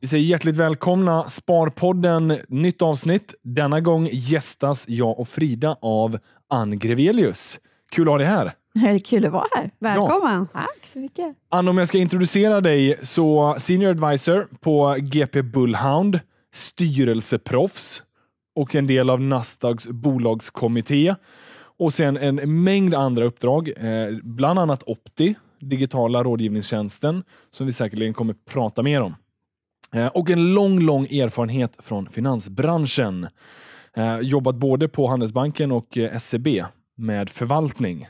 Vi säger hjärtligt välkomna Sparpodden, nytt avsnitt. Denna gång gästas jag och Frida av Ann Grevelius. Kul att ha dig här. Kul att vara här. Välkommen. Ja. Tack så mycket. Ann, om jag ska introducera dig så senior advisor på GP Bullhound, styrelseproffs och en del av Nasdaqs bolagskommitté och sen en mängd andra uppdrag, eh, bland annat Opti, digitala rådgivningstjänsten som vi säkerligen kommer prata mer om. Eh, och en lång, lång erfarenhet från finansbranschen. Eh, jobbat både på Handelsbanken och eh, SEB med förvaltning.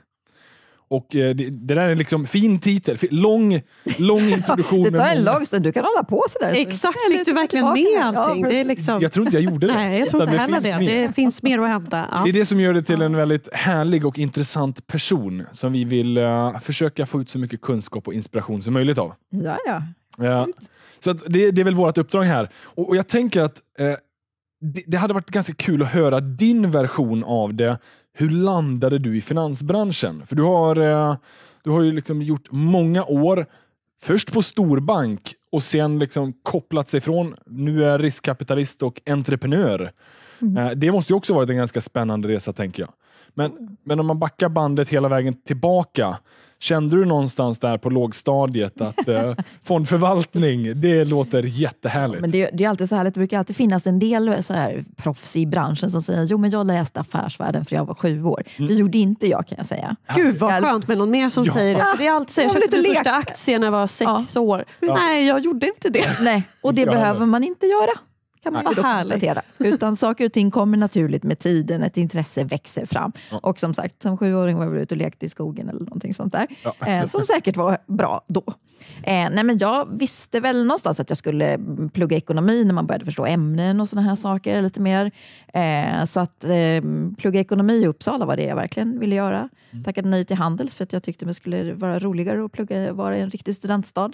Och det, det, där är liksom fin titel, lång, lång introduktion. det tar en lång stund, du kan hålla på sådär. Exakt, fick du verkligen med allting? Ja, det är liksom... Jag tror inte jag gjorde det. Nej, jag tror inte heller det. Mer. Det finns mer att hämta. Ja. Det är det som gör dig till en väldigt härlig och intressant person som vi vill uh, försöka få ut så mycket kunskap och inspiration som möjligt av. Ja, ja. Ja. Så det, det, är väl vårt uppdrag här. Och, och jag tänker att eh, det, det, hade varit ganska kul att höra din version av det. Hur landade du i finansbranschen? För du har, eh, du har ju liksom gjort många år, först på storbank och sen liksom kopplat sig från, nu är riskkapitalist och entreprenör. Mm. Eh, det måste ju också varit en ganska spännande resa, tänker jag. Men, men om man backar bandet hela vägen tillbaka, kände du någonstans där på lågstadiet att eh, fondförvaltning, det låter jättehärligt? Ja, men det, det, är alltid så härligt, det brukar alltid finnas en del så här, proffs i branschen som säger jo men jag läste affärsvärlden för jag var sju år. Mm. Det gjorde inte jag kan jag säga. Gud vad skönt med någon mer som ja. säger det. För det är alltid så, jag köpte min första aktie när jag var sex ja. år. Nej, jag gjorde inte det. Nej, och det behöver man inte göra kan man ju konstatera. Utan saker och ting kommer naturligt med tiden, ett intresse växer fram. Ja. Och som sagt, som sjuåring var jag ute och lekte i skogen eller någonting sånt där, ja. eh, som säkert var bra då. Eh, nej men jag visste väl någonstans att jag skulle plugga ekonomi när man började förstå ämnen och sådana här saker lite mer. Eh, så att eh, plugga ekonomi i Uppsala var det jag verkligen ville göra. Mm. Tackade nej till Handels för att jag tyckte det skulle vara roligare att plugga, vara i en riktig studentstad.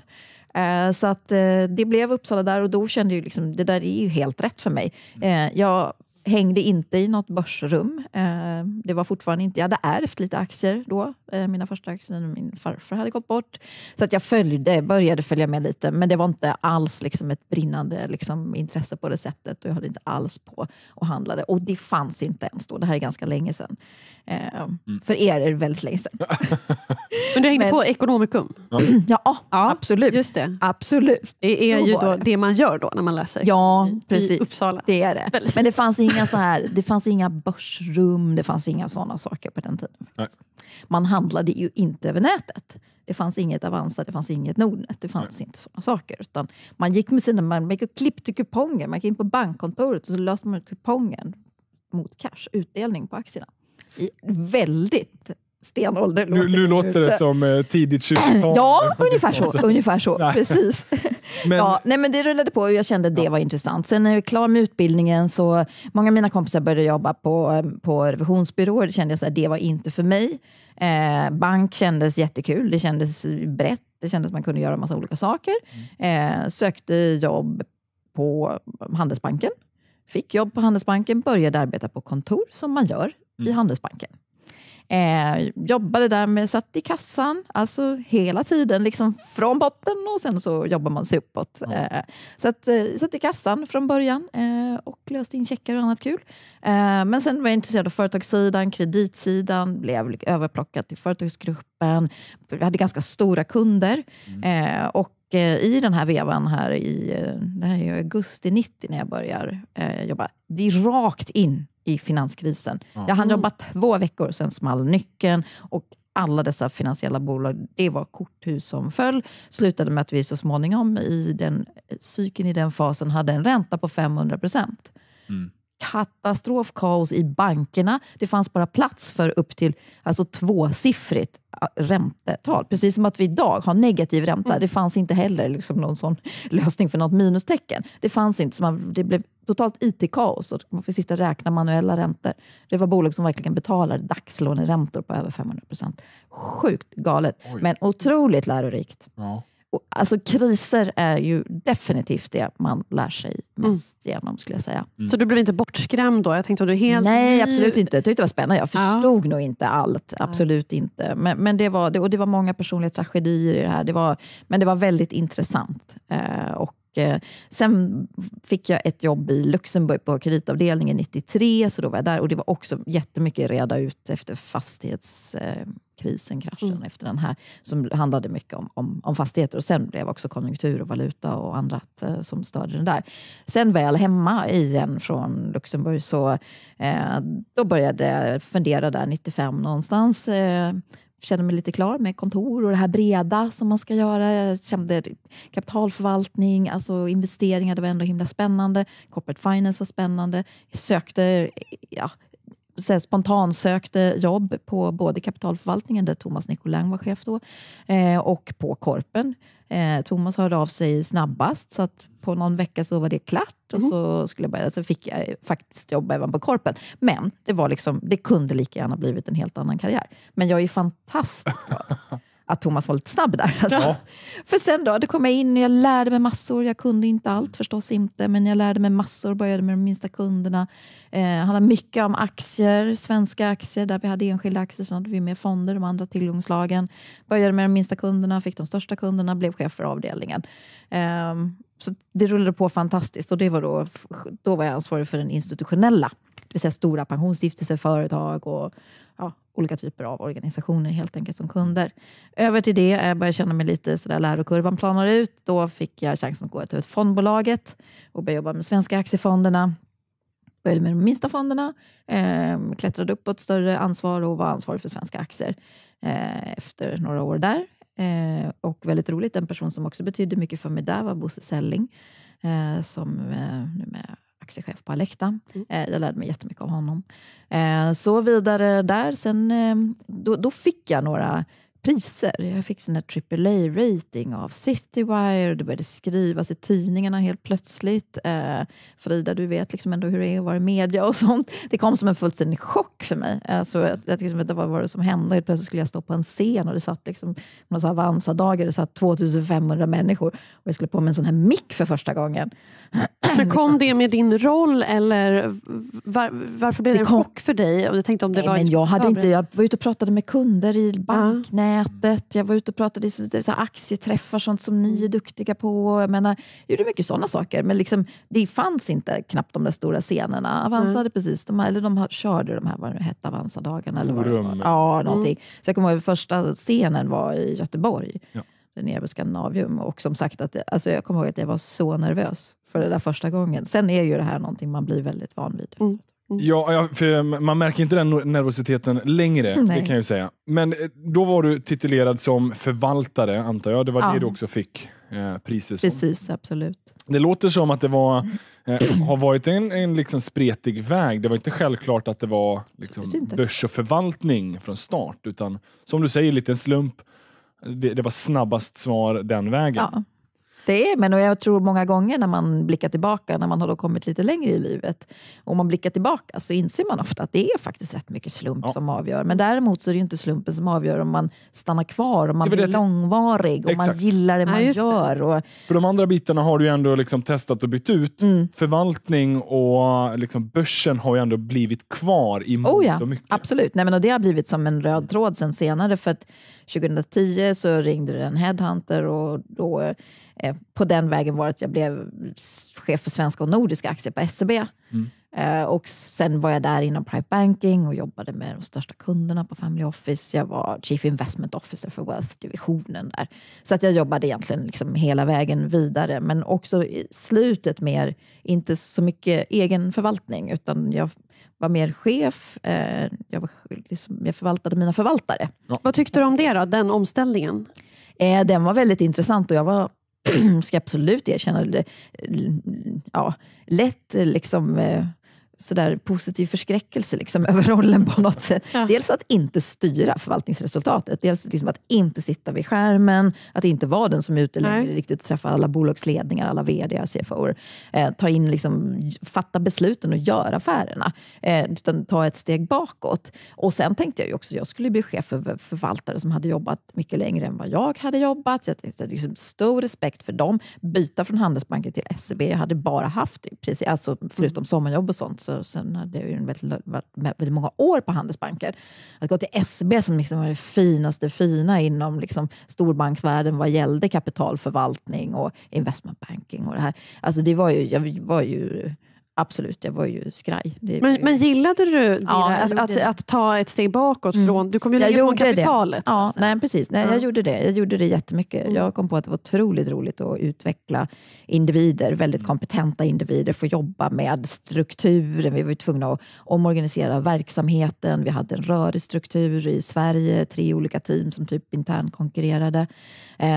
Eh, så att eh, det blev Uppsala där och då kände jag liksom, det där är ju helt rätt för mig. Mm. Eh, jag hängde inte i något börsrum. Eh, det var fortfarande inte, jag hade ärvt lite aktier då, eh, mina första aktier när min farfar hade gått bort. Så att jag följde, började följa med lite, men det var inte alls liksom ett brinnande liksom, intresse på det sättet jag höll inte alls på och handlade. Och det fanns inte ens då, det här är ganska länge sedan. Eh, mm. För er är det väldigt länge sedan. men du hängde men, på Ekonomikum? ja, ja, absolut. Just det. absolut. Det är Så ju då det. det man gör då när man läser ja, precis. I Uppsala. Det är det. Men det fanns inga så här, det fanns inga börsrum, det fanns inga sådana saker på den tiden. Man handlade ju inte över nätet. Det fanns inget Avanza, det fanns inget Nordnet, det fanns Nej. inte sådana saker. Utan man gick med sina, man gick klippte kuponger, man gick in på bankkontoret och så löste man kupongen mot cash, utdelning på aktierna. I väldigt stenålder. Låter nu, nu låter det som eh, tidigt 20-tal. ja, ungefär så. ungefär så. Precis. men... Ja, nej, men det rullade på och jag kände att det ja. var intressant. Sen när jag var klar med utbildningen så många av mina kompisar började jobba på, eh, på revisionsbyråer. Det kände jag att det var inte för mig. Eh, bank kändes jättekul. Det kändes brett. Det kändes att man kunde göra massa olika saker. Mm. Eh, sökte jobb på Handelsbanken. Fick jobb på Handelsbanken, började arbeta på kontor som man gör mm. i Handelsbanken. Eh, jobbade där med, satt i kassan, alltså hela tiden liksom från botten och sen så jobbar man sig uppåt. Mm. Eh, så eh, satt i kassan från början eh, och löste in checkar och annat kul. Eh, men sen var jag intresserad av företagssidan, kreditsidan, blev överplockad till företagsgruppen. Vi hade ganska stora kunder mm. Eh, och Eh, i den här vevan här i eh, det här är augusti 90 när jag börjar eh, jobba, det är rakt in i finanskrisen. Mm. Jag hann jobba mm. två veckor, sen small nyckeln och alla dessa finansiella bolag, det var korthus som föll. Slutade med att vi så småningom i den cykeln i den fasen hade en ränta på 500 procent. Mm katastrofkaos i bankerna. Det fanns bara plats för upp till alltså, tvåsiffrigt äh, räntetal. Precis som att vi idag har negativ ränta. Mm. Det fanns inte heller liksom, någon sån lösning för något minustecken. Det fanns inte. Så man, det blev totalt IT-kaos man får sitta och räkna manuella räntor. Det var bolag som verkligen betalade dagslåneräntor på över 500 procent. Sjukt galet, Oj. men otroligt lärorikt. Ja. Alltså kriser är ju definitivt det man lär sig mm. mest mm. genom, skulle jag säga. Mm. Så du blev inte bortskrämd då? Jag tänkte, du helt Nej, absolut inte. Jag tyckte det var spännande. Jag förstod ja. nog inte allt. Absolut ja. inte. Men, men, det, var, det, och det var många personliga tragedier i det här. Det var, men det var väldigt intressant. Eh, och eh, sen fick jag ett jobb i Luxemburg på kreditavdelningen 93, så då var jag där. Och det var också jättemycket reda ut efter fastighetskrisen, eh, kraschen mm. efter den här, som handlade mycket om, om, om, fastigheter. Och sen blev också konjunktur och valuta och annat eh, som störde den där. Sen väl hemma igen från Luxemburg, så eh, då började jag fundera där 95 någonstans eh, kände mig lite klar med kontor och det här breda som man ska göra. Jag kände kapitalförvaltning, alltså investeringar, det var ändå himla spännande. Corporate finance var spännande. Jag sökte ja, så spontansökte jobb på både kapitalförvaltningen, där Thomas Nicolin var chef då, eh, och på Korpen. Eh, Thomas hörde av sig snabbast, så att på någon vecka så var det klart och mhm. så, skulle jag börja, så fick jag faktiskt jobb även på Korpen. Men det, var liksom, det kunde lika gärna blivit en helt annan karriär. Men jag är fantastiskt bra. att Thomas var lite snabb där. Alltså. Ja. För sen då, då kom jag in och jag lärde mig massor. Jag kunde inte allt, mm. förstås inte, men jag lärde mig massor. Började med de minsta kunderna. Eh, handlade mycket om aktier, svenska aktier. Där vi hade enskilda aktier, Sen hade vi med fonder, de andra tillgångslagen. Började med de minsta kunderna, fick de största kunderna, blev chef för avdelningen. Eh, så det rullade på fantastiskt och det var då, då var jag ansvarig för den institutionella vill säga stora pensionsstiftelser, företag och ja, olika typer av organisationer helt enkelt som kunder. Över till det, jag började känna mig lite sådär lärokurvan planar ut. Då fick jag chansen att gå till fondbolaget och börja jobba med svenska aktiefonderna. Började med de minsta fonderna, eh, klättrade ett större ansvar och var ansvarig för svenska aktier eh, efter några år där. Eh, och väldigt roligt, en person som också betydde mycket för mig där var Bosse Selling eh, som eh, numera aktiechef på Alekta. Mm. Eh, jag lärde mig jättemycket av honom. Eh, så vidare där. Sen, eh, då, då, fick jag några priser. Jag fick sån här AAA-rating av Citywire och det började skrivas i tidningarna helt plötsligt. Eh, Frida, du vet liksom ändå hur det är att vara i media och sånt. Det kom som en fullständig chock för mig. Eh, så alltså, jag, jag tyckte, vad var det som hände? Helt plötsligt skulle jag stå på en scen och det satt liksom, någon Avanza-dagar, det satt 2500 människor och jag skulle på mig en sån här mick för första gången. Men kom det med din roll eller var, varför blev det, det en kom... chock för dig? Och jag tänkte om det Nej, var men jag, hade inte, jag var ute och pratade med kunder i banknät nätet, jag var ute och pratade i aktieträffar, sånt som ni är mm. duktiga på. Jag menar, gjorde mycket sådana saker, men liksom, det fanns inte knappt de där stora scenerna. Avanza hade mm. precis, de här, eller de här, körde de här, vad det nu hette, Avanza-dagarna. Ja, mm. någonting. Mm. Så jag kommer ihåg första scenen var i Göteborg. Ja nere på Skandinavium. Och som sagt, att, alltså jag kommer ihåg att jag var så nervös för det där första gången. Sen är ju det här någonting man blir väldigt van vid. Mm. Mm. Ja, för man märker inte den nervositeten längre, Nej. det kan jag säga. Men eh, då var du titulerad som förvaltare, antar jag. Det var ja. det du också fick eh, priset som. Precis, absolut. Det låter som att det var, eh, har varit en, en liksom spretig väg. Det var inte självklart att det var liksom, börs och förvaltning från start, utan som du säger, lite en slump. Det, det var snabbast svar den vägen. Ja. Det är men och jag tror många gånger när man blickar tillbaka, när man har kommit lite längre i livet, och man blickar tillbaka så inser man ofta att det är faktiskt rätt mycket slump ja. som avgör. Men däremot så är det inte slumpen som avgör om man stannar kvar, om man blir det. långvarig, om man gillar det man ja, gör. Och... För de andra bitarna har du ju ändå liksom testat och bytt ut. Mm. Förvaltning och liksom börsen har ju ändå blivit kvar i mångt oh ja, och mycket. Absolut, Nej, men och det har blivit som en röd tråd sen senare. För att 2010 så ringde det en headhunter och då Eh, på den vägen var att jag blev chef för svenska och nordiska aktier på SEB. Mm. Eh, och sen var jag där inom Private Banking och jobbade med de största kunderna på Family Office. Jag var Chief Investment Officer för Wealth-divisionen där. Så att jag jobbade egentligen liksom hela vägen vidare, men också i slutet mer, inte så mycket egen förvaltning, utan jag var mer chef. Eh, jag, var, liksom, jag förvaltade mina förvaltare. Ja. Vad tyckte du om det då, den omställningen? den var väldigt intressant och jag var ska absolut erkänna det, ja, lätt eh, liksom eh, sådär positiv förskräckelse liksom, över rollen på något sätt. Ja. Dels att inte styra förvaltningsresultatet, dels liksom att inte sitta vid skärmen, att inte vara den som är ute längre riktigt och träffa alla bolagsledningar, alla vd, CFO, eh, ta in, liksom, fatta besluten och göra affärerna, eh, utan ta ett steg bakåt. Och Sen tänkte jag också, jag skulle bli chef för förvaltare som hade jobbat mycket längre än vad jag hade jobbat. Jag tänkte, liksom, stor respekt för dem, byta från Handelsbanken till SEB. Jag hade bara haft, precis, alltså, förutom sommarjobb och sånt, så sen hade jag ju varit med väldigt många år på Handelsbanken. Att gå till SB som liksom var det finaste fina inom liksom storbanksvärlden vad gällde kapitalförvaltning och investmentbanking och det här. Alltså det var ju, jag var ju Absolut, jag var ju skraj. Det men, men gillade du ja, alltså att, att, att, ta ett steg bakåt? Mm. Du kom ju jag längre från kapitalet. Det. Ja, nej, precis. Nej, ja. Jag gjorde det Jag gjorde det jättemycket. Mm. Jag kom på att det var otroligt roligt att utveckla individer, väldigt mm. kompetenta individer, få jobba med strukturen. Vi var ju tvungna att omorganisera verksamheten. Vi hade en rörig struktur i Sverige, tre olika team som typ intern konkurrerade. Eh,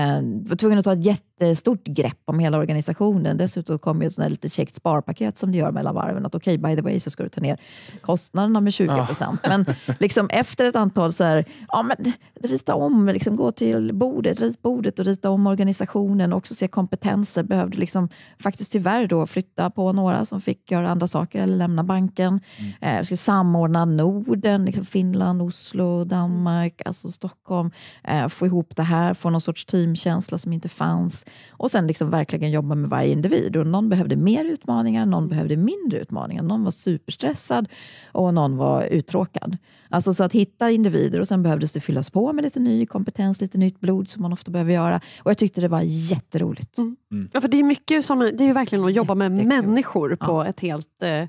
var tvungna att ta ett jätte jättestort grepp om hela organisationen. Dessutom kommer ju ett sånt lite käckt sparpaket som du gör mellan varven. Att okej, okay, by the way så ska du ta ner kostnaderna med 20 procent. Ja. Men liksom efter ett antal så här, ja, men, rita om, liksom, gå till bordet, rit bordet och rita om organisationen och också se kompetenser. Behövde liksom faktiskt tyvärr då flytta på några som fick göra andra saker eller lämna banken. Mm. Eh, skulle samordna Norden, liksom Finland, Oslo, Danmark, alltså Stockholm. Eh, få ihop det här, få någon sorts teamkänsla som inte fanns. Och sen liksom verkligen jobba med varje individ. Och någon behövde mer utmaningar, någon behövde mindre utmaningar. Någon var superstressad och någon var uttråkad. Alltså så att hitta individer och sen behövdes det fyllas på med lite ny kompetens, lite nytt blod som man ofta behöver göra. Och jag tyckte det var jätteroligt. Mm. Mm. Ja, för det är mycket som, det är ju verkligen att jobba med människor på ja. ett helt eh,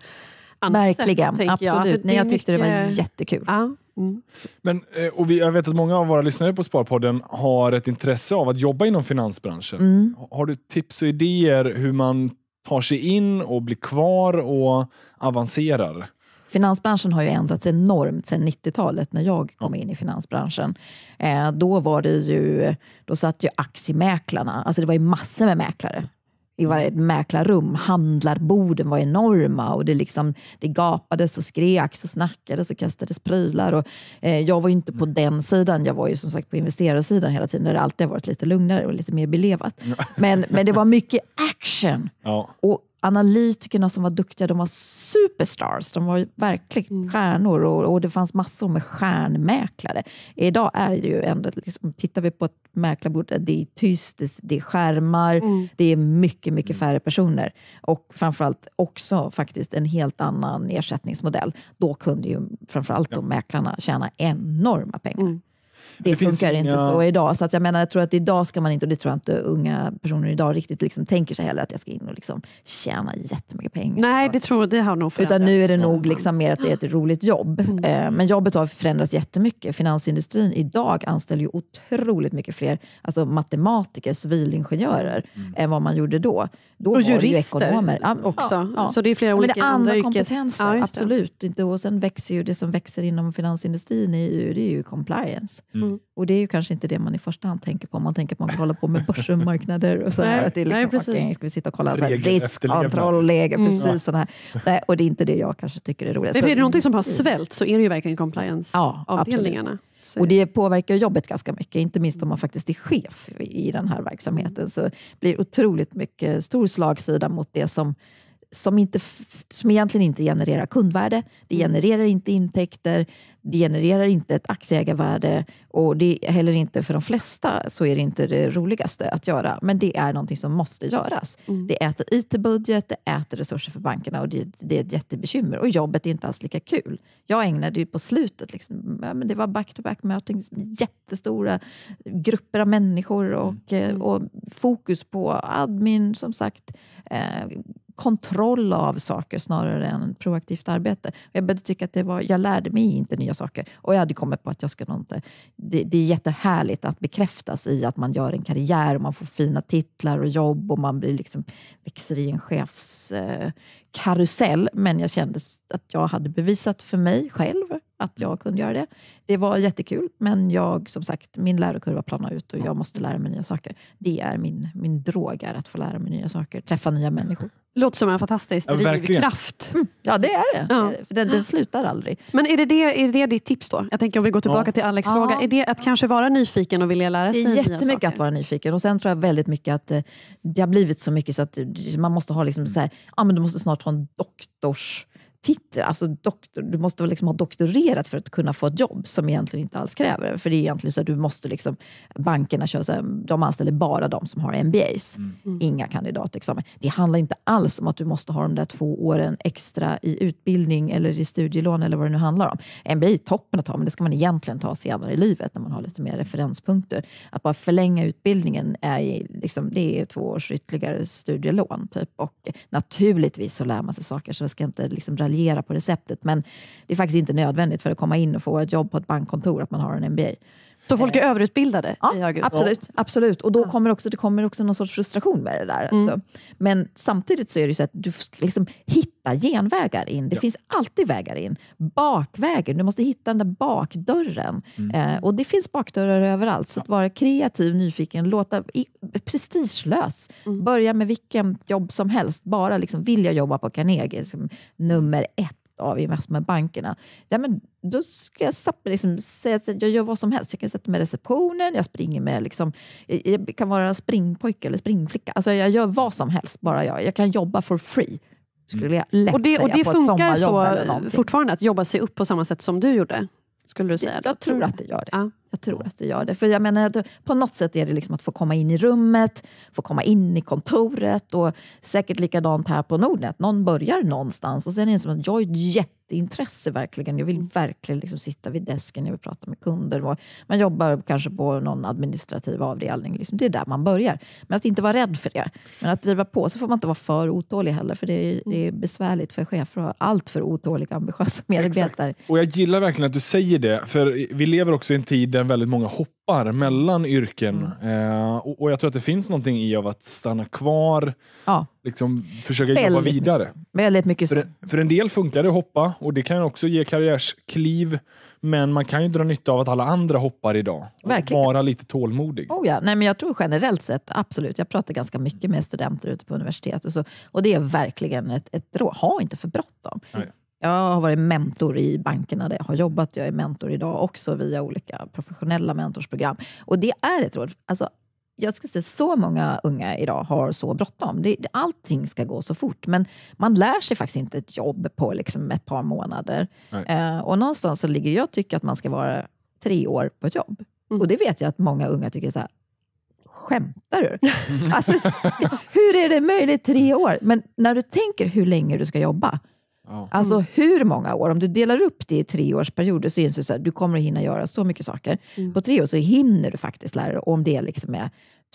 annat Verkligen, sätt, absolut. Jag. Nej, jag tyckte det var jättekul. Ja. Mm. Men, eh, och vi, jag vet att många av våra lyssnare på Sparpodden har ett intresse av att jobba inom finansbranschen. Mm. Har du tips och idéer hur man tar sig in och blir kvar och avancerar? Finansbranschen har ju ändrats enormt sedan 90-talet när jag kom in i finansbranschen. Eh, då var det ju, då satt ju aktiemäklarna, alltså det var ju massor med mäklare i varje mm. mäklarrum. Handlarborden var enorma och det, liksom, det gapades och skreks och snackades och kastades prylar. Och, eh, jag var inte på mm. den sidan, jag var ju som sagt på investerarsidan hela tiden där det alltid varit lite lugnare och lite mer belevat. Men, men det var mycket action. Ja. Och analytikerna som var duktiga, de var superstars. De var verkligen mm. stjärnor och, och det fanns massor med stjärnmäklare. Idag är det ju ändå, liksom, tittar vi på ett mäklarbord, det är tyst, det är skärmar, mm. det är mycket, mycket mm. färre personer och framförallt också faktiskt en helt annan ersättningsmodell. Då kunde ju framförallt ja. mäklarna tjäna enorma pengar. Mm. Det, det funkar finns, inte ja. så idag. Så att jag menar, jag tror att idag ska man inte, och det tror jag inte unga personer idag riktigt liksom tänker sig heller, att jag ska in och liksom tjäna jättemycket pengar. Nej, det tror det har nog förändrats. Utan nu är det nog liksom mer att det är ett roligt jobb. Mm. Eh, men jobbet har förändrats jättemycket. Finansindustrin idag anställer ju otroligt mycket fler alltså matematiker, civilingenjörer, mm. än vad man gjorde då. Då och jurister ekonomer. också. Ja, ja. Så det är flera olika Men det är andra, andra kompetenser, absolut. Inte. Och sen växer ju det som växer inom finansindustrin, är ju, det är ju compliance. Mm. mm. Och det är ju kanske inte det man i första hand tänker på om man tänker att man vill hålla på med börsen, marknader och sådär. att det är liksom, nej, precis. Okay, ska vi sitta och kolla regel, så här, mm. precis mm. sådana och det är inte det jag kanske tycker är roligast. är det någonting som har mm. svält så är det ju verkligen compliance-avdelningarna. Ja, och det påverkar jobbet ganska mycket, inte minst om man faktiskt är chef i den här verksamheten. Så blir otroligt mycket stor slagsida mot det som som, inte, som egentligen inte genererar kundvärde. Det mm. genererar inte intäkter, det genererar inte ett aktieägarvärde och det är heller inte för de flesta så är det inte det roligaste att göra. Men det är någonting som måste göras. Mm. Det äter IT-budget, det äter resurser för bankerna och det, det, är ett jättebekymmer. Och jobbet är inte alls lika kul. Jag ägnade ju på slutet, liksom, ja, men det var back-to-back-möten, jättestora grupper av människor och, mm. och, eh, mm. och fokus på admin, som sagt, eh, kontroll av saker snarare än proaktivt arbete. Jag började tycka att det var, jag lärde mig inte nya saker och jag hade kommit på att jag skulle inte... Det, det är jättehärligt att bekräftas i att man gör en karriär och man får fina titlar och jobb och man blir liksom, växer i en chefskarusell. Eh, men jag kände att jag hade bevisat för mig själv att jag mm. kunde göra det. Det var jättekul, men jag, som sagt, min lärokurva planar ut och jag måste lära mig nya saker. Det är min, min drog, är att få lära mig nya saker, träffa nya människor. Låter som en fantastisk drivkraft. Mm, ja, det är det. Ja. Eh, den, den, slutar aldrig. Men är det, det, är det, ditt tips då? Jag tänker om vi går tillbaka ja. till Alex fråga. Är det att kanske vara nyfiken och vilja lära sig nya saker? Det är jättemycket att vara nyfiken. Och sen tror jag väldigt mycket att eh, det har blivit så mycket så att eh, man måste ha liksom så här, ja, men du måste snart ha en doktors titel, alltså doktor, du måste liksom ha doktorerat för att kunna få ett jobb som egentligen inte alls kräver det. För det är egentligen så att du måste liksom, bankerna kör så här, de anställer bara de som har MBAs, mm. mm. inga kandidatexamen. Det handlar inte alls om att du måste ha de där två åren extra i utbildning eller i studielån eller vad det nu handlar om. MBA är toppen att ha, men det ska man egentligen ta senare i livet när man har lite mer referenspunkter. Att bara förlänga utbildningen är, liksom, det är två års ytterligare studielån. Typ. Och naturligtvis så lär man sig saker, så det ska inte liksom detaljera på receptet, men det är faktiskt inte nödvändigt för att komma in och få ett jobb på ett bankkontor att man har en MBA. Så folk är överutbildade ja, i Absolut, absolut. Och då kommer också, det kommer också någon sorts frustration med det där. Mm. Alltså. Men samtidigt så är det så att du liksom hitta genvägar in. Det ja. finns alltid vägar in. Bakvägen, du måste hitta den där bakdörren. Mm. Eh, och det finns bakdörrar överallt. Så att vara kreativ, nyfiken, låta i, prestigelös. Mm. Börja med vilket jobb som helst. Bara liksom, vill jag jobba på Carnegie? Liksom, nummer ett av investmentbankerna, ja, men då ska jag liksom, säga att jag gör vad som helst. Jag kan sätta mig i receptionen, jag springer med, liksom, jag kan vara en springpojke eller springflicka. Alltså, jag gör vad som helst, bara jag. Jag kan jobba for free. Skulle mm. jag lätt och det, säga, och det funkar så fortfarande, att jobba sig upp på samma sätt som du gjorde? Skulle du säga jag, jag tror att det gör det. Ja. Jag tror att det gör det. För jag menar, på något sätt är det liksom att få komma in i rummet, få komma in i kontoret och säkert likadant här på Nordnet. Någon börjar någonstans och sen är det som att jag är ett jätteintresse verkligen. Jag vill mm. verkligen liksom sitta vid desken, jag vill prata med kunder. Man jobbar kanske på någon administrativ avdelning. Liksom. Det är där man börjar. Men att inte vara rädd för det. Men att driva på. Så får man inte vara för otålig heller, för det är, mm. det är besvärligt för chefer att ha allt för otåliga, ambitiösa medarbetare. Exakt. Och jag gillar verkligen att du säger det, för vi lever också i en tid tiden väldigt många hoppar mellan mm. yrken. Mm. Eh, och, och, jag tror att det finns någonting i av att stanna kvar, ja. liksom, försöka väldigt jobba vidare. Mycket. Väldigt mycket så. För, en del funkar det att hoppa och det kan också ge karriärskliv. Men man kan ju dra nytta av att alla andra hoppar idag. Verkligen. Vara lite tålmodig. Oh ja. Nej, men jag tror generellt sett, absolut. Jag pratar ganska mycket med studenter ute på universitet och, så, och det är verkligen ett, ett råd. Ha inte för bråttom. Jag har varit mentor i bankerna där jag har jobbat. Jag är mentor idag också via olika professionella mentorsprogram. Och det är ett råd. Alltså, jag skulle säga så många unga idag har så bråttom. allting ska gå så fort, men man lär sig faktiskt inte ett jobb på liksom ett par månader. Eh, och någonstans så ligger jag tycker att man ska vara tre år på ett jobb. Mm. Och det vet jag att många unga tycker så här, skämtar du? alltså, hur är det möjligt tre år? Men när du tänker hur länge du ska jobba, Ja. Alltså mm. hur många år? Om du delar upp det i treårsperioder så inser du att du kommer att hinna göra så mycket saker. Mm. På tre år så hinner du faktiskt lära dig, om det liksom är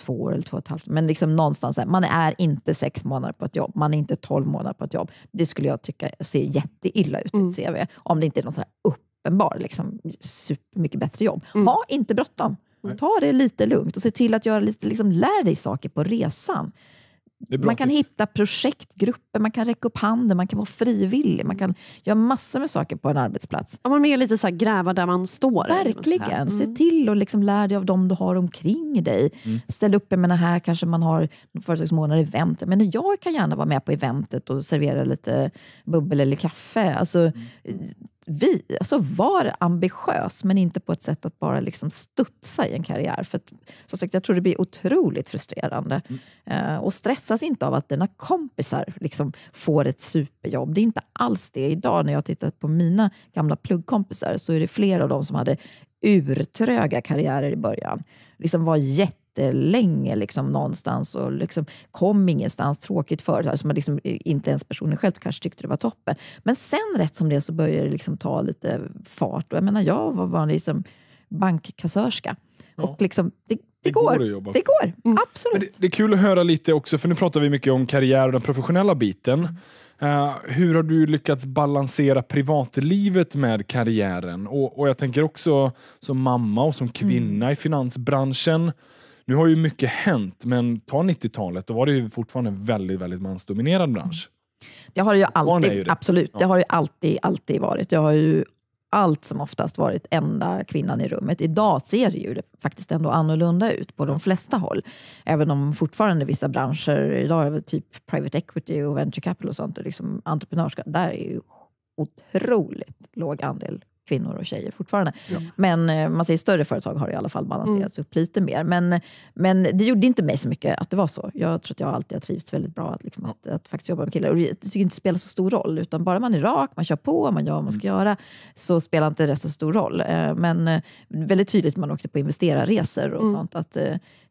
två år eller två och ett halvt. Men liksom någonstans, man är inte sex månader på ett jobb, man är inte tolv månader på ett jobb. Det skulle jag tycka ser jätteilla ut i mm. ett CV, om det inte är någon sån här uppenbar, liksom, supermycket bättre jobb. Mm. Ha inte bråttom. Ta det lite lugnt och se till att göra lite, liksom, lär dig saker på resan man kan hitta projektgrupper, man kan räcka upp handen, man kan vara frivillig, man kan göra massor med saker på en arbetsplats. Om man vill lite så gräva där man står. Verkligen, mm. se till och liksom lär dig av dem du har omkring dig. Mm. Ställ upp, jag menar här kanske man har företag som ordnar event, men jag kan gärna vara med på eventet och servera lite bubbel eller kaffe. Alltså, mm vi, alltså var ambitiös men inte på ett sätt att bara liksom studsa i en karriär. För att, som sagt, jag tror det blir otroligt frustrerande. Mm. Uh, och stressas inte av att dina kompisar liksom får ett superjobb. Det är inte alls det. Idag när jag tittat på mina gamla pluggkompisar så är det flera av dem som hade urtröga karriärer i början. Liksom var jätte jättelänge liksom, någonstans och liksom, kom ingenstans, tråkigt företag, som liksom, inte ens personen själv kanske tyckte det var toppen. Men sen rätt som det så började det liksom ta lite fart. Och jag menar, jag var vanlig liksom, bankkassörska. Ja. Och liksom, det, det går. Det jobba. det går. Mm. absolut. Det, det, är kul att höra lite också, för nu pratar vi mycket om karriär och den professionella biten. Uh, hur har du lyckats balansera privatlivet med karriären? Och, och jag tänker också som mamma och som kvinna mm. i finansbranschen, nu har ju mycket hänt, men ta 90-talet. Då var det ju fortfarande en väldigt, väldigt mansdominerad bransch. Det har det ju alltid, det. absolut. Det har ju alltid, alltid varit. Jag har ju allt som oftast varit enda kvinnan i rummet. Idag ser det ju faktiskt ändå annorlunda ut på de flesta håll. Även om fortfarande vissa branscher, idag är det typ private equity och venture capital och sånt, och liksom entreprenörskap, där är ju otroligt låg andel kvinnor och tjejer fortfarande. Ja. Men eh, man säger större företag har i alla fall balanserats mm. upp lite mer. Men, men det gjorde inte mig så mycket att det var så. Jag tror att jag alltid har trivts väldigt bra att, liksom, att, att, faktiskt jobba med killar. Och det tycker inte spelar så stor roll, utan bara man är rak, man kör på, man gör vad man ska mm. göra, så spelar inte resten så stor roll. Eh, men eh, väldigt tydligt när man åkte på investerarresor och mm. sånt, att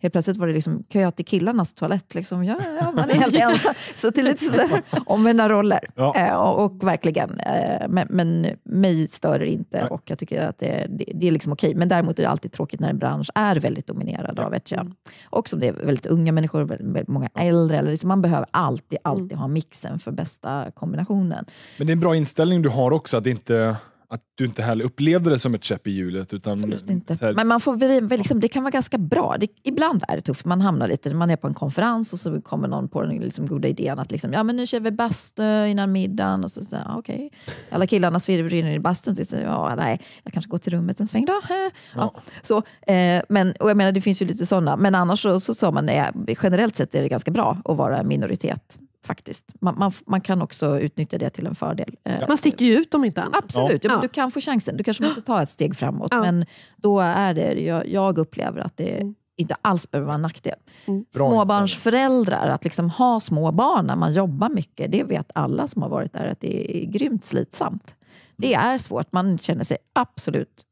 helt plötsligt var det liksom kö till killarnas toalett. Liksom. Ja, ja, man är helt ensam. Så det är lite sådär omvända roller. Ja. Eh, och, och, verkligen, eh, men, men mig stör det inte Nej. och jag tycker att det, det, det är liksom okej. Men däremot är det alltid tråkigt när en bransch är väldigt dominerad ja. av ett kön. Och som det är väldigt unga människor, väldigt många äldre. Eller liksom man behöver alltid, mm. alltid mm. ha mixen för bästa kombinationen. Men det är en bra inställning du har också, att inte att du inte heller upplevde det som ett käpp i hjulet. Utan Absolut inte. Här... Men man får, liksom, det kan vara ganska bra. Det, ibland är det tufft. Man hamnar lite, man är på en konferens och så kommer någon på den liksom, goda idén att liksom, ja, men nu kör vi bastu innan middagen. Och så, så, ja, okay. Alla killarna svirrar i bastun. Så, ja, nej, jag kanske går till rummet en sväng då. Ja. ja. Så, eh, men, och jag menar, det finns ju lite sådana. Men annars så, så sa man, nej, eh, generellt sett är det ganska bra att vara minoritet faktiskt. Man, man, man, kan också utnyttja det till en fördel. Eh, ja. Man sticker ju ut om inte annat. Absolut, ja. Ja, du kan få chansen. Du kanske måste ta ett steg framåt, men då är det, jag, jag upplever att det mm. inte alls behöver vara en nackdel. Mm. Småbarnsföräldrar, att liksom ha små barn när man jobbar mycket, det vet alla som har varit där att det är grymt slitsamt. Det mm. är svårt. Man känner sig absolut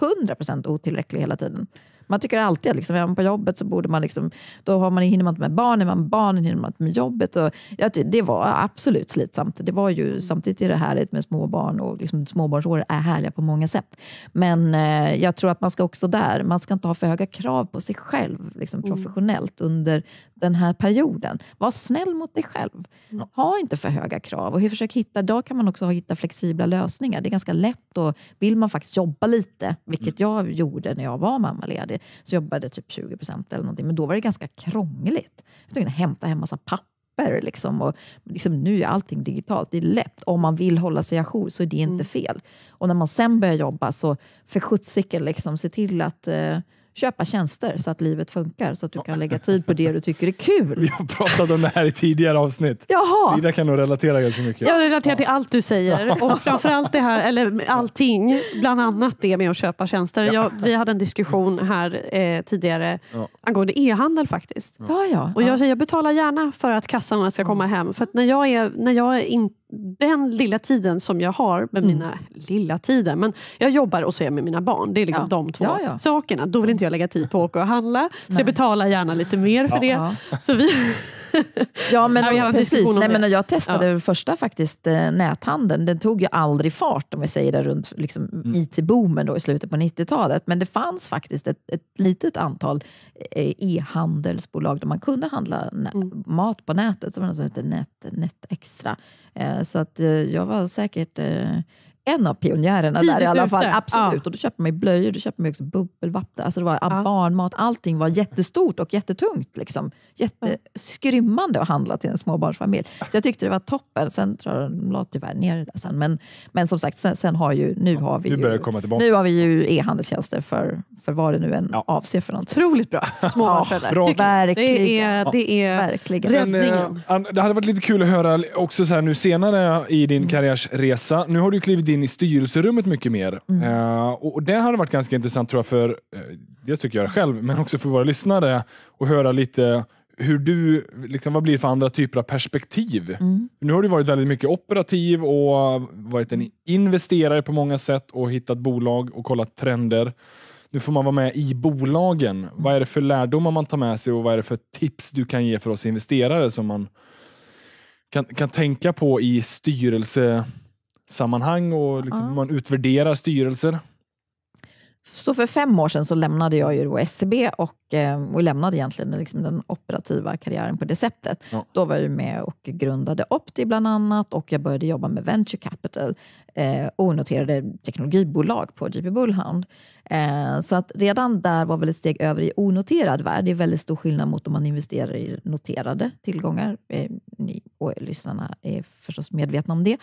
100% otillräcklig hela tiden. Man tycker alltid att liksom, är man på jobbet så borde man liksom, då har man, hinner man inte med barnen, Är man barnen hinner man inte med jobbet. Och, ja, det var absolut slitsamt. Det var ju, samtidigt är det härligt med småbarn och liksom, småbarnsår är härliga på många sätt. Men eh, jag tror att man ska också där, man ska inte ha för höga krav på sig själv liksom, mm. professionellt mm. under den här perioden. Var snäll mot dig själv. Mm. Ha inte för höga krav. Och försök hitta, då kan man också hitta flexibla lösningar. Det är ganska lätt och vill man faktiskt jobba lite, vilket mm. jag gjorde när jag var mammaledig, ledig så jobbade typ 20 procent eller någonting. Men då var det ganska krångligt. Jag tvungen hämta hem massa papper Liksom och liksom nu är allting digitalt, det är lätt. Om man vill hålla sig ajour så är det inte mm. fel. Och när man sen börjar jobba, så för liksom, se till att eh, köpa tjänster så att livet funkar, så att du kan lägga tid på det du tycker är kul. Vi har pratat om det här i tidigare avsnitt. Jaha. Frida kan nog relatera ganska mycket. Jag relaterar till allt du säger och framförallt det här, eller allting, bland annat det med att köpa tjänster. Jag, vi hade en diskussion här eh, tidigare ja. angående e-handel faktiskt. Ja, ja. Och jag, jag betalar gärna för att kassarna ska komma mm. hem, för när jag är, när jag är inte den lilla tiden som jag har med mm. mina, lilla tider. men jag jobbar och ser med mina barn. Det är liksom ja. de två ja, ja. sakerna. Då vill inte jag lägga tid på att åka och handla. Nej. Så jag betalar gärna lite mer för det. Så vi... ja, men Nej, precis. Nej, men jag testade ja. första faktiskt eh, näthandeln. Den tog ju aldrig fart, om vi säger det, runt liksom, mm. IT-boomen i slutet på 90-talet. Men det fanns faktiskt ett, ett litet antal eh, e-handelsbolag där man kunde handla mm. mat på nätet, som hette NetExtra. Net Extra. Eh, så att jag var säkert en av pionjärerna Tidigt där i alla fall. Ute. Absolut. Ja. Och då köpte man ju blöjor, då köpte man också bubbelvatten, alltså det var ja. barnmat. Allting var jättestort och jättetungt. Liksom. Jätteskrymmande att handla till en småbarnsfamilj. Så jag tyckte det var toppen. Sen tror jag de la tyvärr ner det där sen. Men, men som sagt, sen, sen har ju, nu har vi ju, nu, nu har vi ju e-handelstjänster för för vad det nu än ja. avser för något. Otroligt bra småbarnsföräldrar. Ja, bra. verkligen. Det är, det är verkligen. räddningen. Men, eh, det hade varit lite kul att höra också så här nu senare i din mm. karriärsresa. Nu har du klivit in i styrelserummet mycket mer. Mm. Uh, och Det hade varit ganska intressant tror jag för, uh, dels tycker jag själv, men också för våra lyssnare och höra lite hur du, liksom, vad blir det för andra typer av perspektiv? Mm. Nu har du varit väldigt mycket operativ och varit en mm. investerare på många sätt och hittat bolag och kollat trender. Nu får man vara med i bolagen. Mm. Vad är det för lärdomar man tar med sig och vad är det för tips du kan ge för oss investerare som man kan, kan tänka på i styrelsesammanhang och liksom, mm. man utvärderar styrelser? Så för fem år sedan så lämnade jag ju SCB e och Eh, och lämnade egentligen liksom den operativa karriären på det sättet. Ja. Då var jag med och grundade Opti bland annat och jag började jobba med venture capital eh, och teknologibolag på JP Bullhound. Eh, så att redan där var väl ett steg över i onoterad värld. Det är väldigt stor skillnad mot om man investerar i noterade tillgångar. Eh, ni och lyssnarna är förstås medvetna om det.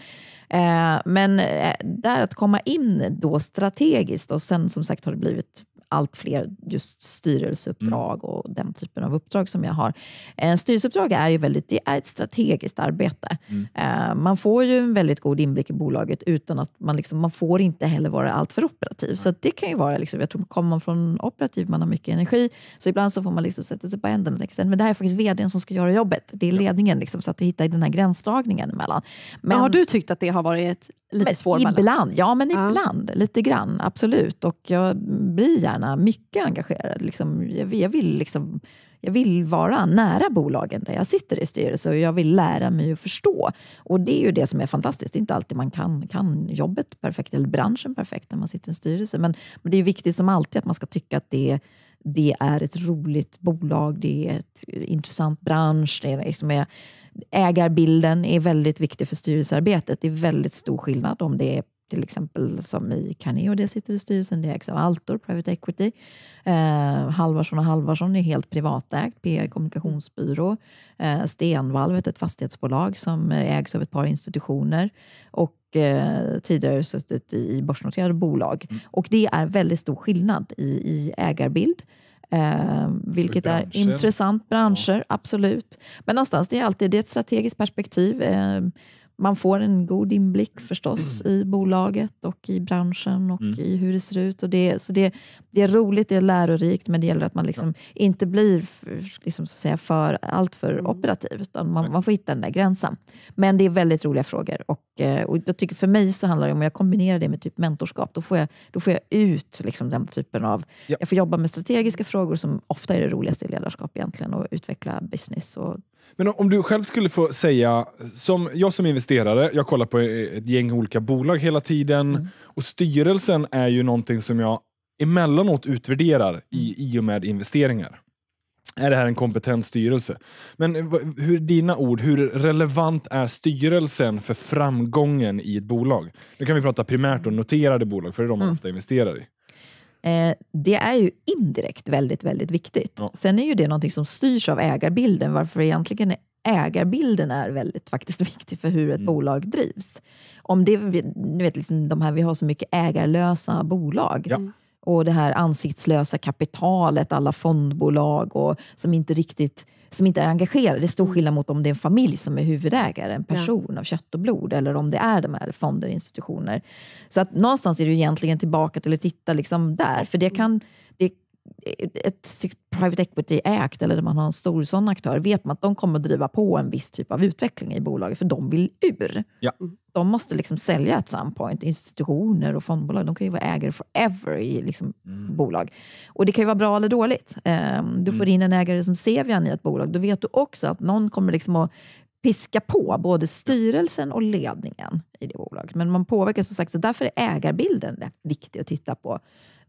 Eh, men eh, där att komma in då strategiskt och sen som sagt har det blivit allt fler just styrelseuppdrag mm. och den typen av uppdrag som jag har. Eh, styrelseuppdrag är ju väldigt, det är ett strategiskt arbete. Mm. Eh, man får ju en väldigt god inblick i bolaget utan att man, liksom, man får inte heller vara alltför operativ. Mm. Så det kan ju vara, liksom, jag tror kommer man från operativ, man har mycket energi, så ibland så får man liksom sätta sig på änden och tänka men det här är faktiskt vdn som ska göra jobbet. Det är ledningen, liksom, så att hitta den här gränsdragningen emellan. Men, ja, har du tyckt att det har varit lite svårt? Ibland, ja men ibland, ja. lite grann, absolut. Och jag blir gärna gärna mycket engagerad. Liksom, jag, jag, vill liksom, jag vill vara nära bolagen där jag sitter i styrelse och jag vill lära mig att förstå. Och det är ju det som är fantastiskt. Det är inte alltid man kan, kan jobbet perfekt eller branschen perfekt när man sitter i en styrelse. Men, men det är viktigt som alltid att man ska tycka att det är det är ett roligt bolag, det är ett intressant bransch. Det är liksom är, ägarbilden är väldigt viktig för styrelsearbetet. Det är väldigt stor skillnad om det är till exempel som i Carneo, det sitter i styrelsen, det ägs av Altor, Private Equity. Eh, Halvarsson och Halvarsson är helt privatägt, PR kommunikationsbyrå. Eh, Stenvalvet, ett fastighetsbolag som eh, ägs av ett par institutioner och eh, tidigare suttit i börsnoterade bolag. Mm. Och det är väldigt stor skillnad i, i ägarbild. Eh, vilket är intressant. Branscher, ja. absolut. Men någonstans, det är alltid det är ett strategiskt perspektiv. Eh, man får en god inblick mm. förstås mm. i bolaget och i branschen och mm. i hur det ser ut. Och det, så det, det är roligt, det är lärorikt, men det gäller att man liksom ja. inte blir liksom, så att säga, för, allt för mm. operativ, utan man, man, får hitta den där gränsen. Men det är väldigt roliga frågor och, eh, och jag tycker för mig så handlar det om, om jag kombinerar det med typ mentorskap, då får jag, då får jag ut liksom, den typen av... Ja. Jag får jobba med strategiska frågor som ofta är det roligaste i ledarskap egentligen och utveckla business och men om du själv skulle få säga, som jag som investerare, jag kollar på ett gäng olika bolag hela tiden mm. och styrelsen är ju någonting som jag emellanåt utvärderar i, mm. i och med investeringar. Är det här en kompetent styrelse? Men hur, dina ord, hur relevant är styrelsen för framgången i ett bolag? Nu kan vi prata primärt om mm. noterade bolag, för det är de man mm. ofta investerar i. Eh, det är ju indirekt väldigt, väldigt viktigt. Ja. Sen är ju det någonting som styrs av ägarbilden, varför egentligen ägarbilden är väldigt faktiskt viktig för hur ett mm. bolag drivs. Om det, ni vet, liksom de här, vi har så mycket ägarlösa bolag. Ja och det här ansiktslösa kapitalet, alla fondbolag och, som inte riktigt som inte är engagerade. Det är stor mm. skillnad mot om det är en familj som är huvudägare, en person ja. av kött och blod, eller om det är de här fonder och institutioner. Så att någonstans är du egentligen tillbaka till att titta liksom där, för det mm. kan ett private equity-ägt eller där man har en stor sån aktör, vet man att de kommer att driva på en viss typ av utveckling i bolaget, för de vill ur. Ja. De måste liksom sälja ett some point. Institutioner och fondbolag, de kan ju vara ägare forever i liksom mm. bolag. Och det kan ju vara bra eller dåligt. Ehm, du får mm. in en ägare som Cevian i ett bolag, då vet du också att någon kommer liksom att piska på både styrelsen och ledningen i det bolaget. Men man påverkas som sagt, så därför är ägarbilden viktig att titta på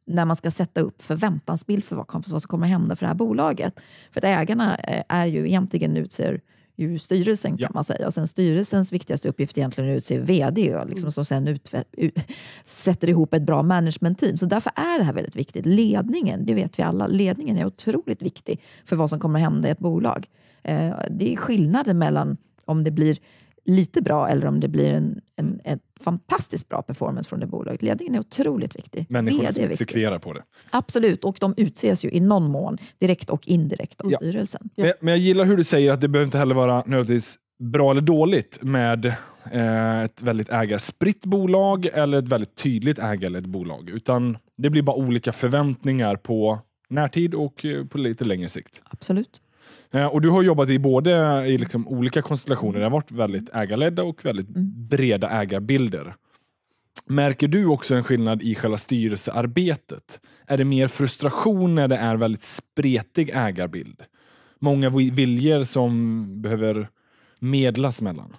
när man ska sätta upp förväntansbild för vad, vad som kommer hända för det här bolaget. För att ägarna eh, är ju egentligen utser ju styrelsen kan ja. man säga. Och sen styrelsens viktigaste uppgift egentligen är att utse VD mm. liksom, som sen ut, ut, sätter ihop ett bra management team. Så därför är det här väldigt viktigt. Ledningen, det vet vi alla, ledningen är otroligt viktig för vad som kommer att hända i ett bolag. Eh, det är skillnaden mellan om det blir lite bra eller om det blir en, en, ett fantastiskt bra performance från det bolaget. Ledningen är otroligt viktig. Människorna som exekverar på det. Absolut, och de utses ju i någon mån direkt och indirekt av ja. styrelsen. Ja. Men, jag gillar hur du säger att det behöver inte heller vara nödvändigtvis bra eller dåligt med eh, ett väldigt ägarspritt bolag eller ett väldigt tydligt ägarlett bolag. Utan det blir bara olika förväntningar på närtid och eh, på lite längre sikt. Absolut. Eh, och du har jobbat i både i liksom olika konstellationer. Det har varit väldigt ägarledda och väldigt mm. breda ägarbilder. Märker du också en skillnad i själva styrelsearbetet? Är det mer frustration när det är väldigt spretig ägarbild? Många viljor som behöver medlas mellan?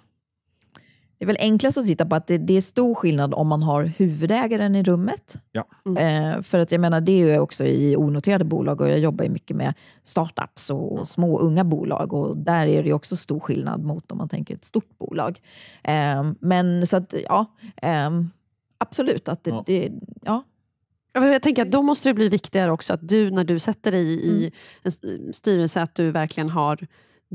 Det är väl enklast att titta på att det, det är stor skillnad om man har huvudägaren i rummet. Ja. Mm. Eh, för att jag menar, det är ju också i onoterade bolag och jag jobbar ju mycket med startups och mm. små unga bolag och där är det också stor skillnad mot om man tänker ett stort bolag. Eh, men så att, ja, eh, absolut att det, ja. det ja. Jag tänker att då måste det bli viktigare också att du när du sätter dig i, mm. i en styrelse, att du verkligen har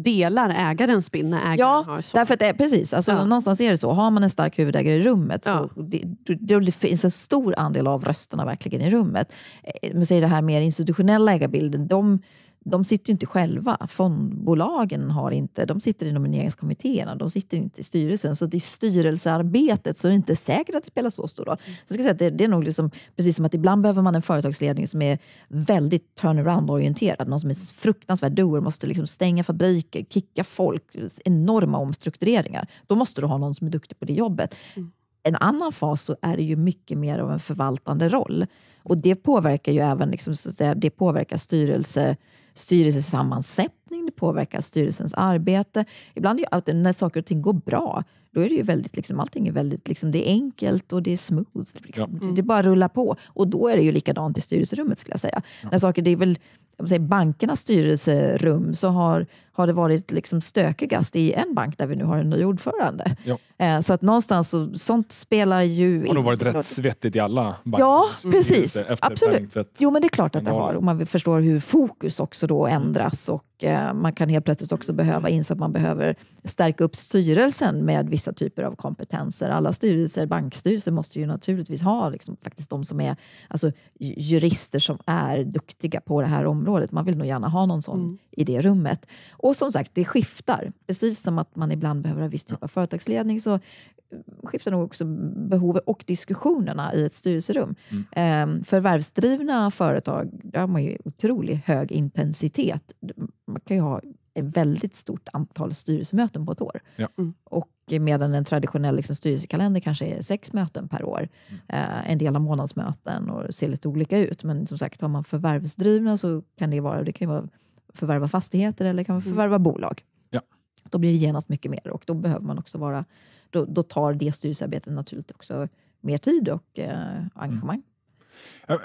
delar ägaren spinn när ägaren ja, har så. Därför att det, precis. Alltså, ja. Någonstans är det så. Har man en stark huvudägare i rummet så ja. det, det, finns en stor andel av rösterna verkligen i rummet. Eh, man säger det här mer institutionella ägarbilden. De, de sitter ju inte själva. Fondbolagen har inte, de sitter i nomineringskommittéerna, de sitter inte i styrelsen. Så i styrelsearbetet så är det inte säkert att det spelar så stor roll. Mm. Jag ska säga det, det, är nog liksom, precis som att ibland behöver man en företagsledning som är väldigt turnaround-orienterad. Någon som är fruktansvärt doer, måste liksom stänga fabriker, kicka folk, enorma omstruktureringar. Då måste du ha någon som är duktig på det jobbet. Mm en annan fas så är det ju mycket mer av en förvaltande roll. Och Det påverkar ju även liksom, så att säga, det påverkar styrelse styrelsens sammansättning, det påverkar styrelsens arbete. Ibland när saker och ting går bra, då är det ju väldigt, liksom, allting är väldigt liksom, det är enkelt och det är smooth. Liksom. Ja. Mm. Det bara rullar på. Och då är det ju likadant i styrelserummet skulle jag säga. Ja. När saker, det är väl, om säger bankernas styrelserum så har, har det varit liksom stökigast i en bank där vi nu har en ny ordförande. Ja. Eh, så att någonstans, så, sånt spelar ju... Det Har nog varit rätt svettigt i alla banker. Ja, precis. Absolut. Jo, men det är klart att det har. Och man förstår hur fokus också då mm. ändras och Eh, man kan helt plötsligt också behöva inse att man behöver stärka upp styrelsen med vissa typer av kompetenser. Alla styrelser, bankstyrelser måste ju naturligtvis ha liksom, faktiskt de som är alltså, jurister som är duktiga på det här området. Man vill nog gärna ha någon sån mm. i det rummet. Och som sagt, det skiftar. Precis som att man ibland behöver en viss typ av företagsledning så skiftar nog också behovet och diskussionerna i ett styrelserum. Mm. Ehm, förvärvsdrivna företag, där har man ju otroligt hög intensitet kan ju ha ett väldigt stort antal styrelsemöten på ett år. Ja. Mm. Och medan en traditionell liksom, styrelsekalender kanske är sex möten per år, mm. eh, en del av månadsmöten och ser lite olika ut. Men som sagt, har man förvärvsdrivna så kan det vara, det kan vara förvärva fastigheter eller kan mm. förvärva mm. bolag. Ja. Då blir det genast mycket mer och då behöver man också vara, då, då tar det styrelsearbetet naturligt också mer tid och eh, engagemang.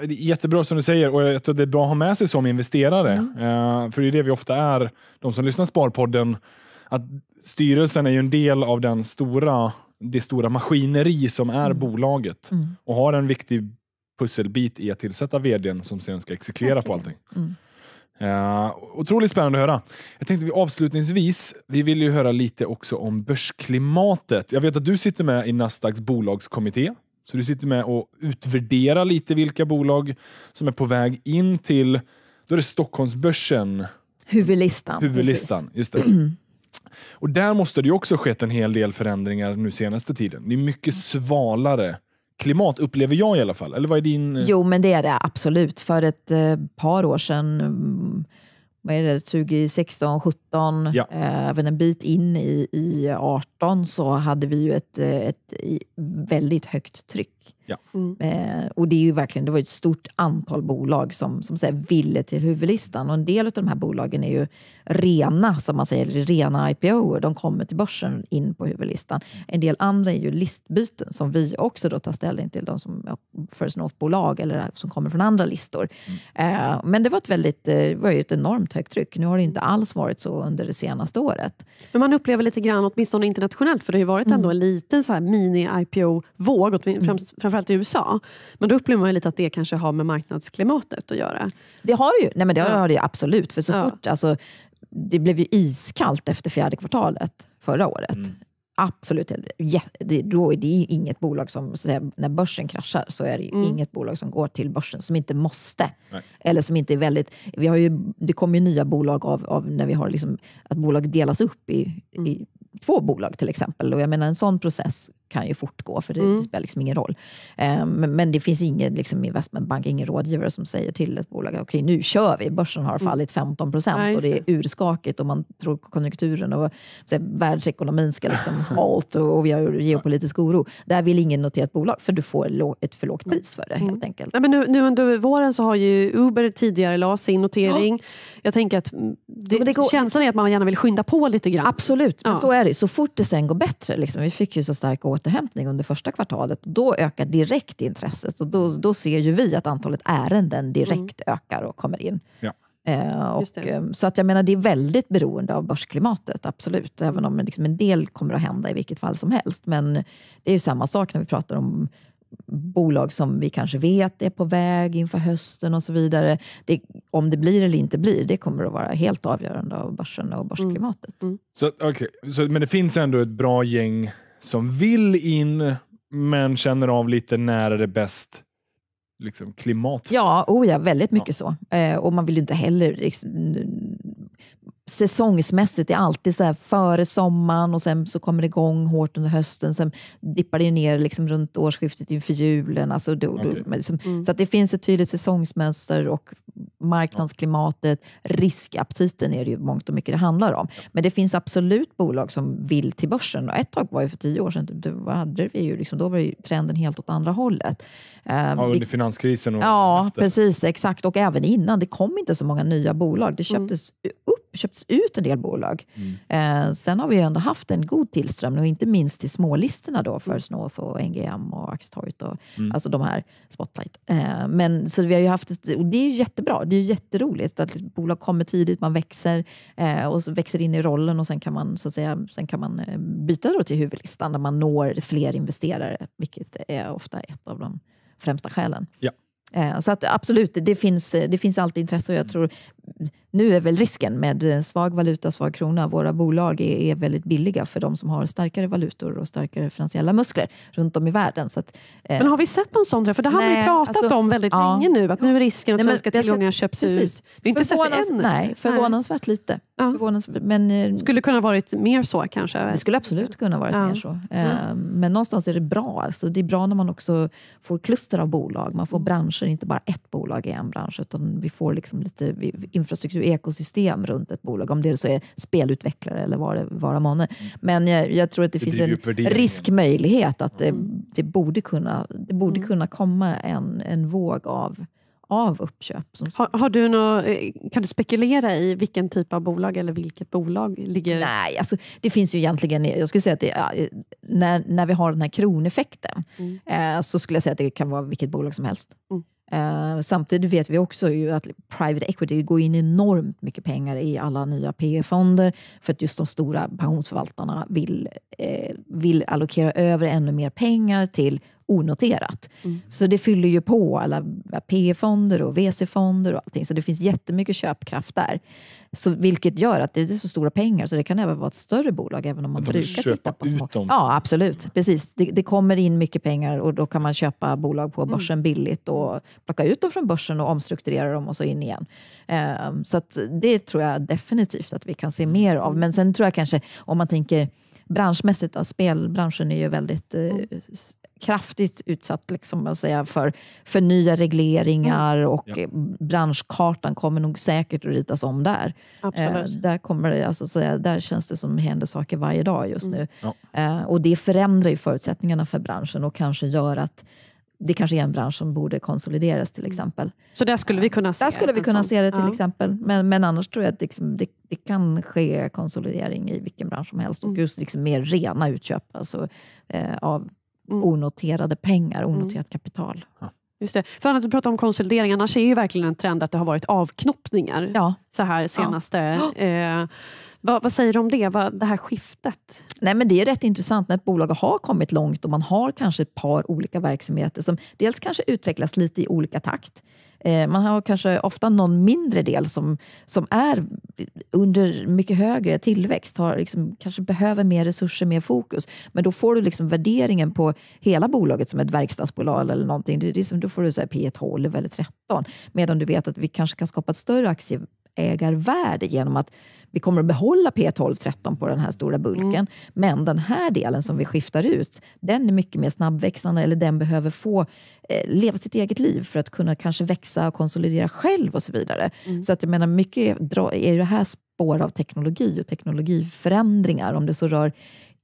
Jättebra som du säger och jag tror det är bra att ha med sig som investerare. Mm. Eh, för det är det vi ofta är, de som lyssnar Sparpodden, att styrelsen är ju en del av den stora, det stora maskineri som är mm. bolaget mm. och har en viktig pusselbit i att tillsätta vdn som sen ska exekvera på allting. Uh, otroligt spännande att höra. Jag tänkte vi avslutningsvis, vi vill ju höra lite också om börsklimatet. Jag vet att du sitter med i Nasdaqs bolagskommitté så du sitter med och utvärderar lite vilka bolag som är på väg in till då är det Stockholmsbörsen. Huvudlistan. Huvudlistan, precis. just det. Och där måste det också skett en hel del förändringar nu senaste tiden. Det är mycket svalare klimat, upplever jag i alla fall. Eller vad är din... Eh? Jo, men det är det absolut. För ett eh, par år sedan vad är det, 2016, 17, ja. Eh, även en bit in i, i 18 så hade vi ju ett, eh, ett väldigt högt tryck. Ja. Mm. Eh, och det är ju verkligen, det var ett stort antal bolag som, som så ville till huvudlistan och en del av de här bolagen är ju rena, som man säger, rena IPO. De kommer till börsen in på huvudlistan. En del andra är ju listbyten som vi också då tar ställning till, de som First North-bolag eller som kommer från andra listor. Mm. Eh, men det var, ett väldigt, eh, det var ju ett enormt högt tryck. Nu har det inte alls varit så under det senaste året. Men man upplever lite grann, åtminstone internationellt, för det har ju varit mm. ändå en liten mini-IPO-våg, mm. främst framförallt i USA. Men då upplever man lite att det kanske har med marknadsklimatet att göra. Det har det ju, Nej, men det har det absolut. För så ja. fort, alltså, det blev ju iskallt efter fjärde kvartalet förra året. Mm. Absolut. Ja, det, då är det inget bolag som, säga, när börsen kraschar, så är det mm. inget bolag som går till börsen som inte måste. Nej. Eller som inte är väldigt... Vi har ju, det kommer ju nya bolag av, av när vi har liksom, att bolag delas upp i, mm. i två bolag till exempel. Och jag menar en sån process kan ju fortgå, för det, mm. det spelar liksom ingen roll. Eh, men, men, det finns ingen liksom, investmentbank, ingen rådgivare som säger till ett bolag, okej okay, nu kör vi, börsen har mm. fallit 15 procent ja, och det är urskakigt och man tror konjunkturen och så, världsekonomin ska liksom halt och, och vi har geopolitisk oro. Där vill ingen notera ett bolag, för du får ett för lågt mm. pris för det helt mm. enkelt. Ja, men nu, nu, under våren så har ju Uber tidigare la sin notering. Ja. Jag tänker att det, ja, det går, känslan är att man gärna vill skynda på lite grann. Absolut, men så är det. Så fort det sen går bättre, liksom, vi fick ju så starka åt återhämtning under första kvartalet, då ökar direkt intresset och då, då ser ju vi att antalet ärenden direkt mm. ökar och kommer in. Ja. Eh, och, eh, så att jag menar, det är väldigt beroende av börsklimatet, absolut. Även om liksom en del kommer att hända i vilket fall som helst. Men det är ju samma sak när vi pratar om bolag som vi kanske vet är på väg inför hösten och så vidare. Det, om det blir eller inte blir, det kommer att vara helt avgörande av börsen och mm. börsklimatet. Mm. Mm. Så, okay. så, men det finns ändå ett bra gäng som vill in men känner av lite när är det bäst liksom, klimat? Ja, oh ja, väldigt mycket ja. så. Eh, och man vill ju inte heller liksom, säsongsmässigt, det är alltid så före sommaren och sen så kommer det igång hårt under hösten. Sen dippar det ner liksom runt årsskiftet inför julen. Alltså då, okay. då, liksom, mm. Så det finns ett tydligt säsongsmönster och marknadsklimatet, riskaptiten är det ju mångt och mycket det handlar om. Men det finns absolut bolag som vill till börsen. Och ett tag var ju för tio år sedan, det, hade vi ju, liksom, då var ju trenden helt åt andra hållet. Eh, ja, under finanskrisen och Ja, efter. precis. Exakt. Och även innan. Det kom inte så många nya bolag. Det mm. köptes mm. upp köpts ut en del bolag. Mm. Eh, sen har vi ändå haft en god tillströmning, och inte minst till smålistorna då för mm. Snåth och NGM och Axtorget och mm. alltså de här Spotlight. Eh, men så vi har ju haft ett, och det är ju jättebra. Det är ju jätteroligt att bolag kommer tidigt, man växer eh, och växer in i rollen och sen kan man, så att säga, sen kan man eh, byta då till huvudlistan där man når fler investerare, vilket är ofta ett av de främsta skälen. Ja. Eh, så att absolut, det finns, det finns alltid intresse och jag mm. tror nu är väl risken med svag valuta, svag krona, våra bolag är, är väldigt billiga för de som har starkare valutor och starkare finansiella muskler runt om i världen. Så att, eh, men har vi sett någon sån? För det har nej, man ju pratat alltså, om väldigt ja, länge nu, att nu är risken att svenska tillgångar köps precis. ut. Vi har inte sett det än. Nej, förvånansvärt lite. Ja. Förvånansvärt, men, eh, skulle kunna varit mer så kanske? Det skulle absolut kunna varit ja. mer så. Eh, men någonstans är det bra. Alltså, det är bra när man också får kluster av bolag. Man får mm. branscher, inte bara ett bolag i en bransch, utan vi får liksom lite vi, infrastruktur, ekosystem runt ett bolag, om det så är spelutvecklare eller vad det vara månne. Men jag, jag, tror att det, det finns en riskmöjlighet att det, mm. det, borde, kunna, det borde mm. kunna komma en, en våg av av uppköp. Har, har, du något, eh, kan du spekulera i vilken typ av bolag eller vilket bolag ligger... Nej, alltså, det finns ju egentligen... Jag skulle säga att det, när, när vi har den här kroneffekten mm. eh, så skulle jag säga att det kan vara vilket bolag som helst. Mm. Eh, samtidigt vet vi också ju att private equity går in enormt mycket pengar i alla nya PE-fonder för att just de stora pensionsförvaltarna vill, eh, vill allokera över ännu mer pengar till onoterat. Mm. Så det fyller ju på alla PE-fonder och VC-fonder och allting. Så det finns jättemycket köpkraft där. Så, vilket gör att det är så stora pengar så det kan även vara ett större bolag även om man brukar titta på små. Ja, absolut. Precis. Det, det, kommer in mycket pengar och då kan man köpa bolag på mm. börsen mm. billigt och plocka ut dem från börsen och omstrukturera dem och så in igen. Um, så det tror jag definitivt att vi kan se mer av. Men sen tror jag kanske om man tänker branschmässigt, då, spelbranschen är ju väldigt eh, mm kraftigt utsatt liksom, att säga, för, för nya regleringar mm. och ja. Eh, branschkartan kommer nog säkert att ritas om där. Eh, där, kommer det, alltså, så där känns det som händer saker varje dag just mm. nu. Ja. Eh, och Det förändrar ju förutsättningarna för branschen och kanske gör att det kanske är en bransch som borde konsolideras till mm. exempel. Så där skulle vi kunna se, där skulle vi kunna se det till ja. exempel. Men, men annars tror jag att liksom, det, det, kan ske konsolidering i vilken bransch som helst mm. och just liksom mer rena utköp alltså, eh, av mm. onoterade pengar, mm. onoterat kapital. Ja. Just det. För att du pratar om konsolidering, annars är ju verkligen en trend att det har varit avknoppningar ja. så här senaste. Ja. Eh, vad, vad, säger du om det, vad, det här skiftet? Nej, men det är rätt intressant när ett bolag har kommit långt och man har kanske ett par olika verksamheter som dels kanske utvecklas lite i olika takt. Eh, man har kanske ofta någon mindre del som, som är under mycket högre tillväxt, har liksom, kanske behöver mer resurser, mer fokus. Men då får du liksom värderingen på hela bolaget som ett verkstadsbolag eller någonting. Det är liksom, då får du så här P12 e eller 13. Medan du vet att vi kanske kan skapa ett större aktieägarvärde genom att vi kommer att behålla P12-13 på den här stora bulken, mm. men den här delen som vi skiftar ut, den är mycket mer snabbväxande eller den behöver få eh, leva sitt eget liv för att kunna kanske växa och konsolidera själv och så vidare. Mm. Så att jag menar, mycket är, är det här spår av teknologi och teknologiförändringar, om det så rör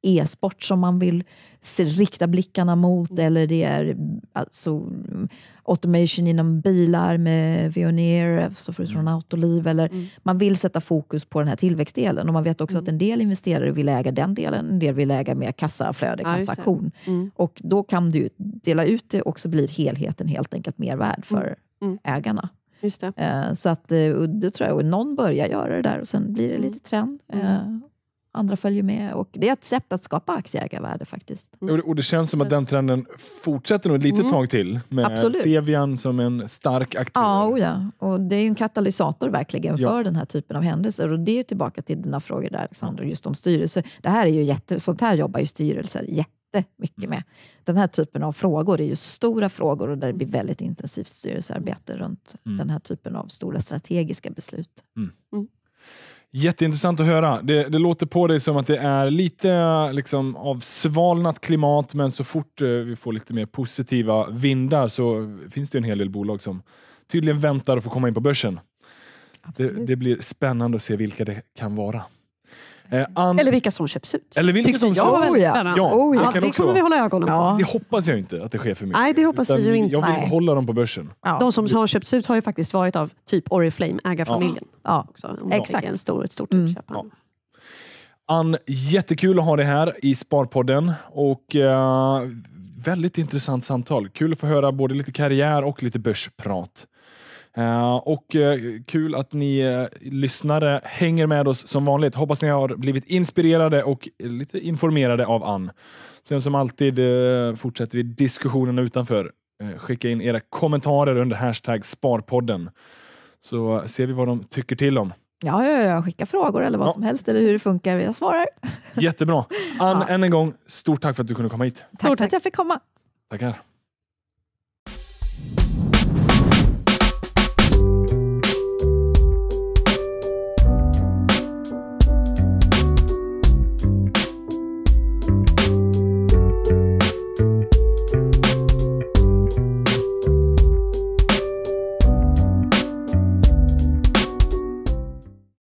e-sport som man vill rikta blickarna mot mm. eller det är alltså, automation inom bilar med Veoneer, så får du från mm. Autoliv. Eller mm. Man vill sätta fokus på den här tillväxtdelen och man vet också mm. att en del investerare vill äga den delen, en del vill äga mer kassaflöde, ja, kassaktion. Mm. Och då kan du dela ut det och så blir helheten helt enkelt mer värd för mm. Mm. ägarna. Just det. Eh, så att, eh, det tror jag, någon börjar göra det där och sen blir det lite trend. Eh, andra följer med. Och det är ett sätt att skapa aktieägarvärde faktiskt. Mm. Och, det känns som att den trenden fortsätter nog ett litet mm. tag till med Cevian som en stark aktör. Ja, oh ja, och det är en katalysator verkligen ja. för den här typen av händelser. Och det är tillbaka till dina frågor där Alexander, just om styrelser. Det här är ju jätte, sånt här jobbar ju styrelser jättemycket med. Den här typen av frågor är ju stora frågor och där det blir mm. väldigt intensivt styrelsearbete runt mm. den här typen av stora strategiska beslut. Mm. Mm. Jätteintressant att höra. Det, det, låter på dig som att det är lite liksom, avsvalnat klimat, men så fort eh, vi får lite mer positiva vindar så finns det en hel del bolag som tydligen väntar att få komma in på börsen. Det, det, blir spännande att se vilka det kan vara. Eh, And... Eller vilka som köps ut. Eller vilka Tyckte som jag var väldigt spännande. Ja, oh, ja. det också... kommer vi hålla ögonen på. Ja. Det hoppas jag inte att det sker för mycket. Nej, det hoppas vi ju inte. Jag vill hålla dem på börsen. Ja. De som har köpts ut har ju faktiskt varit av typ Oriflame, ägarfamiljen. Ja. Också, Exakt. En stor, ett stort utköp. Mm. Ann, jättekul att ha dig här i Sparpodden. Och, uh, väldigt intressant samtal. Kul att få höra både lite karriär och lite börsprat. Eh, och eh, kul att ni eh, lyssnare hänger med oss som vanligt. Hoppas ni har blivit inspirerade och lite informerade av Ann. Sen som alltid fortsätter vi diskussionerna utanför. Skicka in era kommentarer under hashtag Sparpodden så ser vi vad de tycker till om. Ja, ja, ja. skicka frågor eller vad ja. som helst eller hur det funkar. Jag svarar. Jättebra. Ann, ja. än en gång, stort tack för att du kunde komma hit. tack. för att jag fick komma. Tackar.